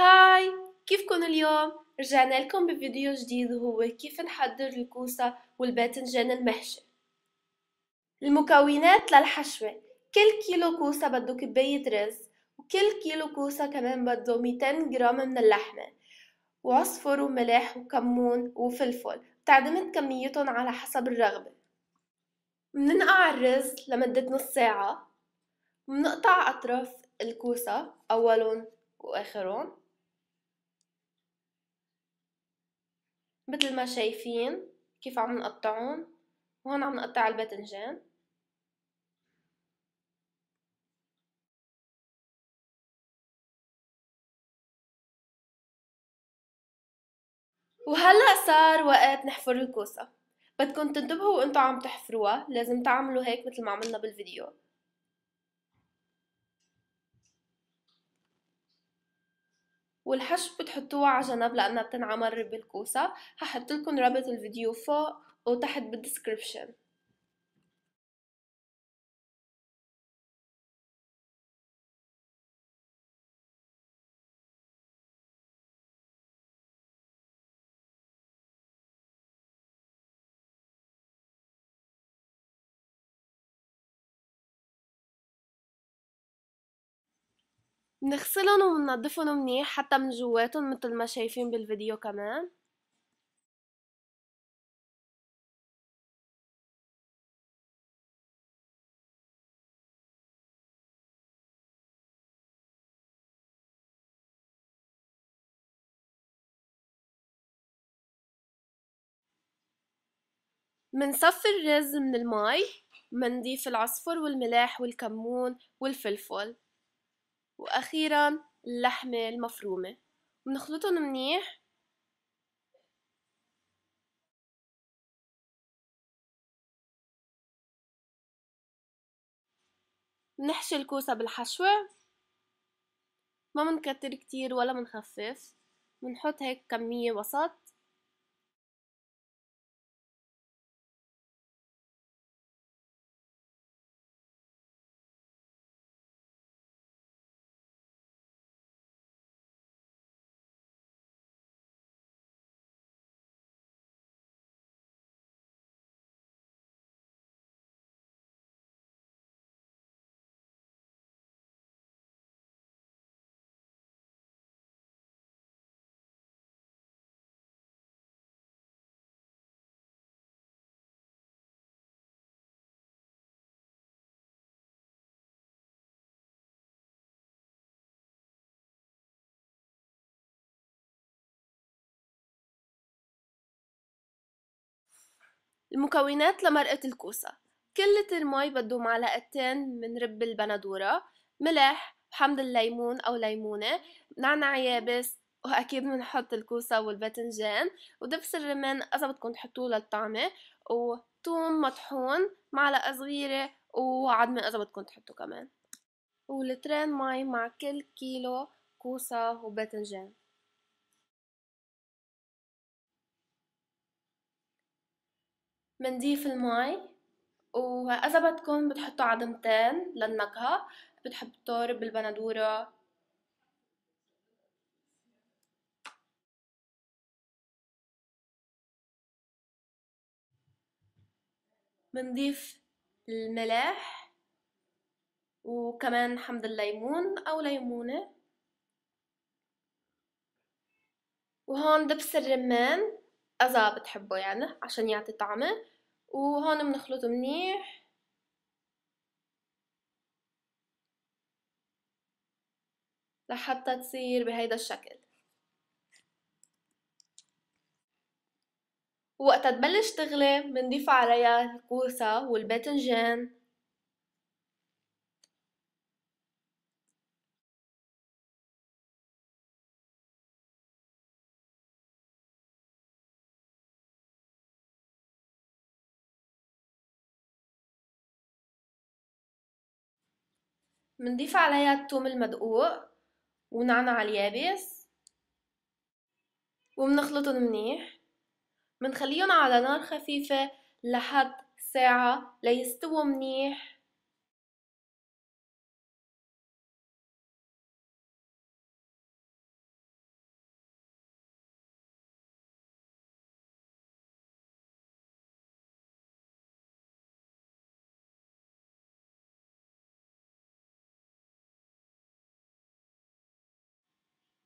هاي كيفكن اليوم رجعنا لكم بفيديو جديد وهو كيف نحضر الكوسة والباذنجان المحشي المكونات للحشوة كل كيلو كوسة بده كباية رز وكل كيلو كوسة كمان بده 200 جرام من اللحمة وعصفر وملح وكمون وفلفل تعدمت كميتهم على حسب الرغبة مننقع الرز لمدة نص ساعة ومنقطع أطراف الكوسة أولهم وآخرهم مثل ما شايفين كيف عم نقطعهم وهون عم نقطع الباذنجان وهلا صار وقت نحفر الكوسه بدكم تنتبهوا وانتم عم تحفروها لازم تعملوا هيك مثل ما عملنا بالفيديو والحشو بتحطوه على جنب لانها بتنعمل بالكوسه هحط لكم رابط الفيديو فوق وتحت بالديسكربشن نغسلهم وننظفهم منيح حتى من جواتهم متل ما شايفين بالفيديو كمان منصفي الرز من المي منضيف العصفر والملاح والكمون والفلفل واخيرا اللحمة المفرومة بنخلطهم منيح بنحشي الكوسة بالحشوة ما منكتر كتير ولا منخفف بنحط هيك كمية وسط المكونات لمرقة الكوسة كل لتر مي بده معلقتين من رب البندورة ملح حمض الليمون أو ليمونة نعنع يابس وأكيد بنحط الكوسة والباذنجان ودبس الرمان إذا بدكم تحطوه للطعمة وثوم مطحون معلقة صغيرة وعدم إذا بدكم تحطوا كمان ولترين مي مع كل كيلو كوسة وباذنجان منضيف المي وإذا بدكم بتحطوا عظمتين للنكهة بتحب الطورب البندورة بنضيف الملح وكمان حمض الليمون او ليمونه وهون دبس الرمان اذا بتحبه يعني عشان يعطي طعمه وهون بنخلطه منيح لحتى تصير بهيدا الشكل وقتها تبلش تغلي بنضيف عليها الكوسة والباذنجان منضيف عليها الثوم المدقوق ونعنع اليابس ومنخلطهم منيح منخليهم على نار خفيفة لحد ساعة ليستووا منيح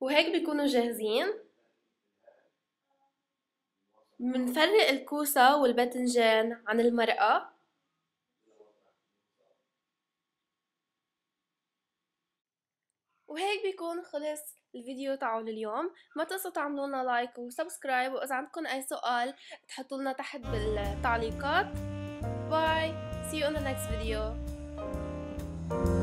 وهيك بيكونوا جاهزين منفرق الكوسة والباذنجان عن المرقة وهيك بيكون خلص الفيديو تاعو اليوم ما تنسوا تعملوا لنا لايك وسبسكرايب واذا عندكم اي سؤال تحطوا لنا تحت بالتعليقات باي see you on the next video